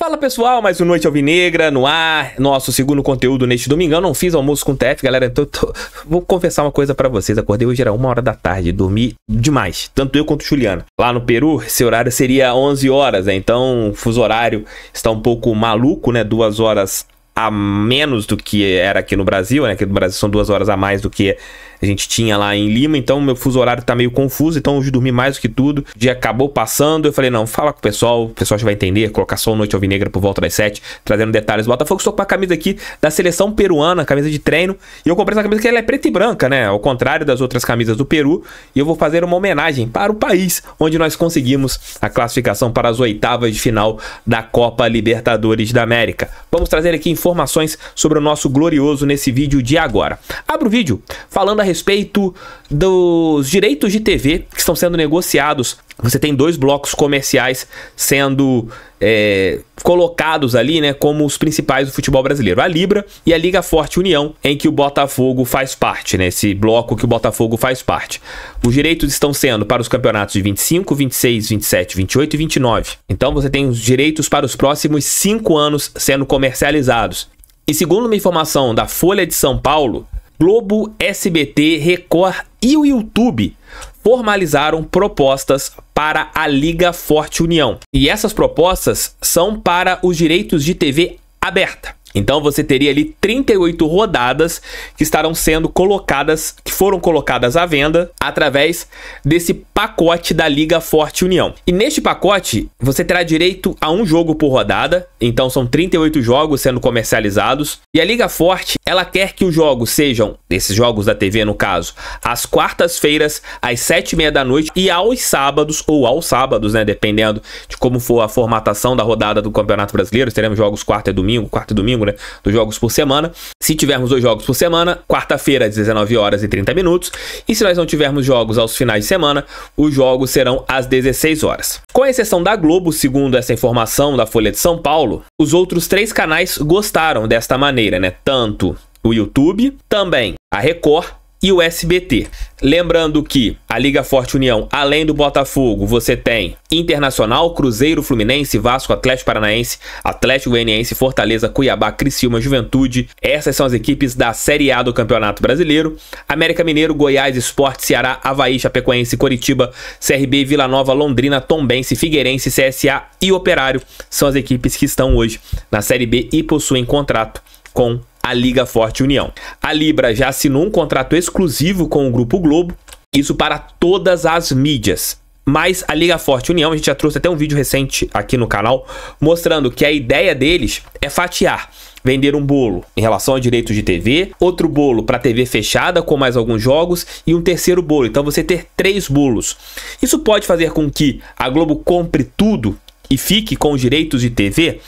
Fala pessoal, mais uma Noite Alvinegra no ar, nosso segundo conteúdo neste domingão. Não fiz almoço com o TF, galera. então tô... Vou confessar uma coisa para vocês. Acordei hoje era uma hora da tarde, dormi demais, tanto eu quanto o Juliano. Lá no Peru, esse horário seria 11 horas, né? Então, o fuso horário está um pouco maluco, né? Duas horas a menos do que era aqui no Brasil, né? Aqui no Brasil são duas horas a mais do que a gente tinha lá em Lima, então meu fuso horário tá meio confuso, então hoje dormi mais do que tudo. O dia acabou passando, eu falei, não, fala com o pessoal, o pessoal já vai entender, colocar só o Noite Alvinegra por volta das 7, trazendo detalhes do Botafogo. Estou com uma camisa aqui da seleção peruana, camisa de treino, e eu comprei essa camisa que ela é preta e branca, né? Ao contrário das outras camisas do Peru, e eu vou fazer uma homenagem para o país onde nós conseguimos a classificação para as oitavas de final da Copa Libertadores da América. Vamos trazer aqui informações sobre o nosso glorioso nesse vídeo de agora. Abro o vídeo falando a respeito dos direitos de TV que estão sendo negociados. Você tem dois blocos comerciais sendo é, colocados ali, né, como os principais do futebol brasileiro: a Libra e a Liga Forte União, em que o Botafogo faz parte, né, esse bloco que o Botafogo faz parte. Os direitos estão sendo para os campeonatos de 25, 26, 27, 28 e 29. Então você tem os direitos para os próximos cinco anos sendo comercializados. E segundo uma informação da Folha de São Paulo, Globo, SBT, Record e o YouTube formalizaram propostas para a Liga Forte União. E essas propostas são para os direitos de TV aberta. Então você teria ali 38 rodadas que estarão sendo colocadas, que foram colocadas à venda através desse pacote da Liga Forte União. E neste pacote você terá direito a um jogo por rodada, então são 38 jogos sendo comercializados. E a Liga Forte, ela quer que os jogos sejam, esses jogos da TV no caso, às quartas-feiras, às sete e meia da noite e aos sábados, ou aos sábados, né, dependendo de como for a formatação da rodada do Campeonato Brasileiro, teremos jogos quarta e domingo, quarta e domingo, domingo, né? Dos jogos por semana. Se tivermos dois jogos por semana, quarta-feira, às 19 horas e 30 minutos. E se nós não tivermos jogos aos finais de semana, os jogos serão às 16 horas. Com exceção da Globo, segundo essa informação da Folha de São Paulo, os outros três canais gostaram desta maneira, né? Tanto o YouTube, também a Record e o SBT. Lembrando que a Liga Forte União, além do Botafogo, você tem Internacional, Cruzeiro, Fluminense, Vasco, Atlético Paranaense, Atlético Goianiense, Fortaleza, Cuiabá, Criciúma, Juventude. Essas são as equipes da Série A do Campeonato Brasileiro. América Mineiro, Goiás, Esporte, Ceará, Havaí, Chapecoense, Coritiba, CRB, Vila Nova, Londrina, Tombense, Figueirense, CSA e Operário são as equipes que estão hoje na Série B e possuem contrato com a Liga Forte União. A Libra já assinou um contrato exclusivo com o Grupo Globo, isso para todas as mídias. Mas a Liga Forte União, a gente já trouxe até um vídeo recente aqui no canal mostrando que a ideia deles é fatiar vender um bolo em relação a direitos de TV, outro bolo para TV fechada com mais alguns jogos e um terceiro bolo. Então você ter três bolos. Isso pode fazer com que a Globo compre tudo e fique com os direitos de TV?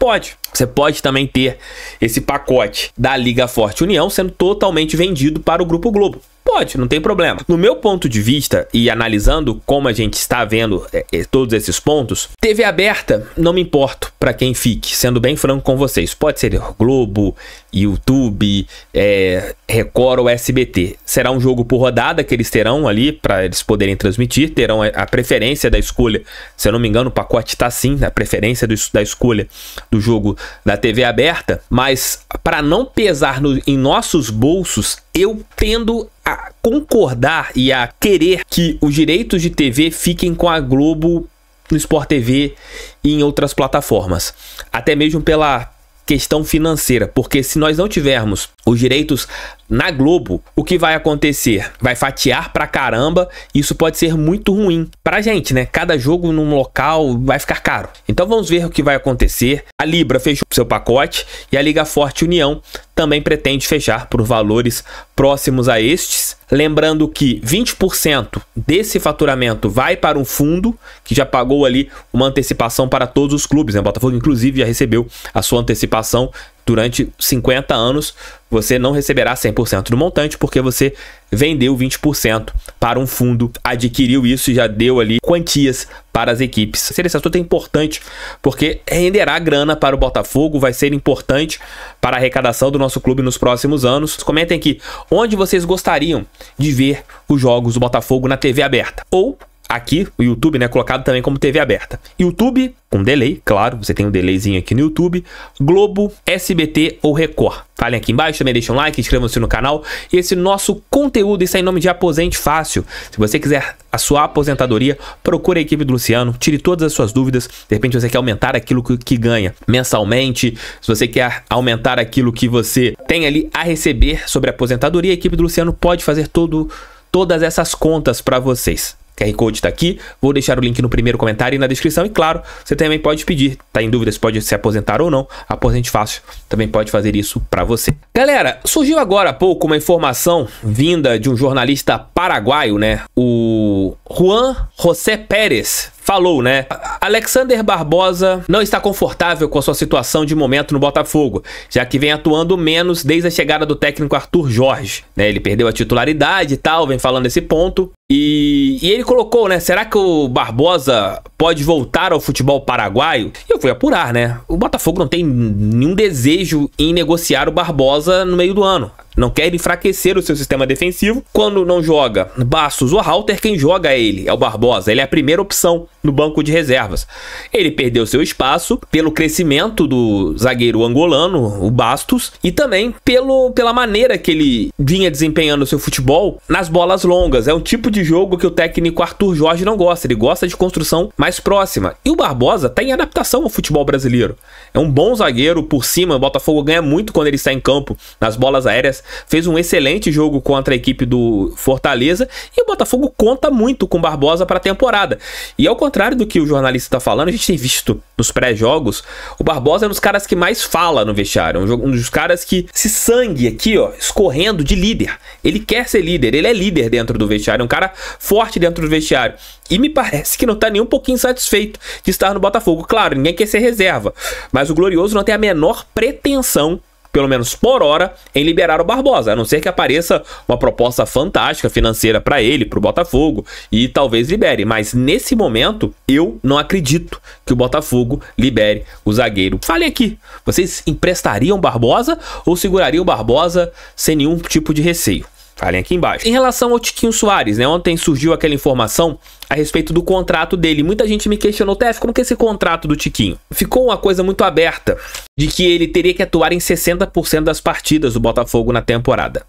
Pode. Você pode também ter esse pacote da Liga Forte União sendo totalmente vendido para o Grupo Globo. Pode, não tem problema. No meu ponto de vista e analisando como a gente está vendo é, é, todos esses pontos, TV aberta, não me importo para quem fique, sendo bem franco com vocês. Pode ser Globo, YouTube, é, Record ou SBT. Será um jogo por rodada que eles terão ali para eles poderem transmitir, terão a, preferência da escolha. Se eu não me engano, o pacote está sim, a preferência do, da escolha do jogo da TV aberta, mas para não pesar no, em nossos bolsos, eu tendo a concordar e a querer que os direitos de TV fiquem com a Globo no Sport TV e em outras plataformas. Até mesmo pela questão financeira, porque se nós não tivermos os direitos na Globo, o que vai acontecer? Vai fatiar pra caramba, isso pode ser muito ruim pra gente, né? Cada jogo num local vai ficar caro. Então vamos ver o que vai acontecer. A Libra fechou seu pacote e a Liga Forte União também pretende fechar por valores próximos a estes. Lembrando que 20% desse faturamento vai para um fundo que já pagou ali uma antecipação para todos os clubes. Né? O Botafogo, inclusive, já recebeu a sua antecipação durante 50 anos, você não receberá 100% do montante porque você vendeu 20% para um fundo, adquiriu isso e já deu ali quantias para as equipes. Ser esse assunto é importante porque renderá grana para o Botafogo, vai ser importante para a arrecadação do nosso clube nos próximos anos. Comentem aqui onde vocês gostariam de ver os jogos do Botafogo na TV aberta ou aqui, o YouTube, né, colocado também como TV aberta. YouTube, com delay, claro, você tem um delayzinho aqui no YouTube, Globo, SBT ou Record. Falem aqui embaixo, também deixem um like, inscrevam-se no canal. E esse nosso conteúdo está em nome de Aposente Fácil. Se você quiser a sua aposentadoria, procure a equipe do Luciano, tire todas as suas dúvidas. De repente você quer aumentar aquilo que, ganha mensalmente, se você quer aumentar aquilo que você tem ali a receber sobre a aposentadoria, a equipe do Luciano pode fazer todo todas essas contas para vocês. QR Code está aqui. Vou deixar o link no primeiro comentário e na descrição. E claro, você também pode pedir. Tá em dúvida se pode se aposentar ou não? Aposente Fácil também pode fazer isso para você. Galera, surgiu agora há pouco uma informação vinda de um jornalista paraguaio, né? O Juan José Pérez falou, né? Alexander Barbosa não está confortável com a sua situação de momento no Botafogo, já que vem atuando menos desde a chegada do técnico Arthur Jorge. Né? Ele perdeu a titularidade e tal, vem falando esse ponto. E, e, ele colocou, né? Será que o Barbosa pode voltar ao futebol paraguaio? E eu fui apurar, né? O Botafogo não tem nenhum desejo em negociar o Barbosa no meio do ano não quer enfraquecer o seu sistema defensivo. Quando não joga Bastos ou Halter, quem joga é ele, é o Barbosa. Ele é a primeira opção no banco de reservas. Ele perdeu seu espaço pelo crescimento do zagueiro angolano, o Bastos, e também pelo, pela maneira que ele vinha desempenhando o seu futebol nas bolas longas. É um tipo de jogo que o técnico Arthur Jorge não gosta, ele gosta de construção mais próxima. E o Barbosa está em adaptação ao futebol brasileiro. É um bom zagueiro por cima, o Botafogo ganha muito quando ele está em campo, nas bolas aéreas. Fez um excelente jogo contra a equipe do Fortaleza e o Botafogo conta muito com Barbosa para a temporada. E ao contrário do que o jornalista está falando, a gente tem visto nos pré-jogos, o Barbosa é um dos caras que mais fala no vestiário, é um dos caras que se sangue aqui, ó, escorrendo de líder. Ele quer ser líder, ele é líder dentro do vestiário, é um cara forte dentro do vestiário. E me parece que não tá nem um pouquinho satisfeito de estar no Botafogo. Claro, ninguém quer ser reserva, mas o Glorioso não tem a menor pretensão pelo menos por hora, em liberar o Barbosa, a não ser que apareça uma proposta fantástica financeira para ele, para o Botafogo, e talvez libere. Mas nesse momento, eu não acredito que o Botafogo libere o zagueiro. Fale aqui, vocês emprestariam Barbosa ou segurariam Barbosa sem nenhum tipo de receio? Falem aqui embaixo. Em relação ao Tiquinho Soares, né? Ontem surgiu aquela informação a respeito do contrato dele. Muita gente me questionou, até como que é esse contrato do Tiquinho? Ficou uma coisa muito aberta de que ele teria que atuar em 60% das partidas do Botafogo na temporada.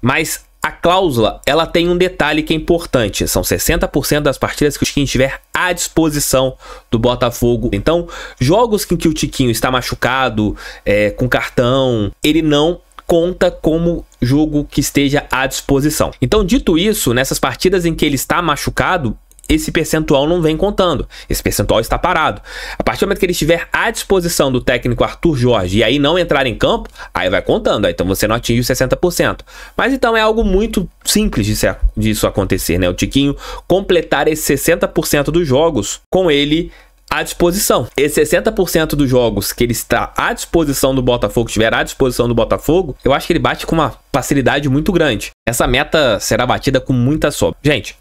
Mas a cláusula, ela tem um detalhe que é importante, são 60% das partidas que o Tiquinho estiver à disposição do Botafogo. Então, jogos em que o Tiquinho está machucado, é, com cartão, ele não conta como jogo que esteja à disposição. Então, dito isso, nessas partidas em que ele está machucado, esse percentual não vem contando. Esse percentual está parado. A partir do momento que ele estiver à disposição do técnico Arthur Jorge e aí não entrar em campo, aí vai contando. Aí então você não atinge os 60%. Mas então é algo muito simples disso acontecer, né? O Tiquinho completar esses 60% dos jogos com ele à disposição. e 60% dos jogos que ele está à disposição do Botafogo, estiver à disposição do Botafogo, eu acho que ele bate com uma facilidade muito grande. Essa meta será batida com muita sobra. Gente,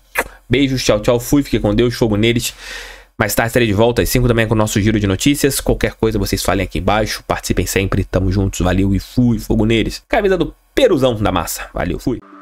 beijos, tchau, tchau, fui, fiquei com Deus, fogo neles. Mais tarde estarei de volta às 5 também com o nosso giro de notícias. Qualquer coisa vocês falem aqui embaixo. Participem sempre. Tamo juntos. Valeu e fui. Fogo neles. Camisa do Peruzão da Massa. Valeu, fui.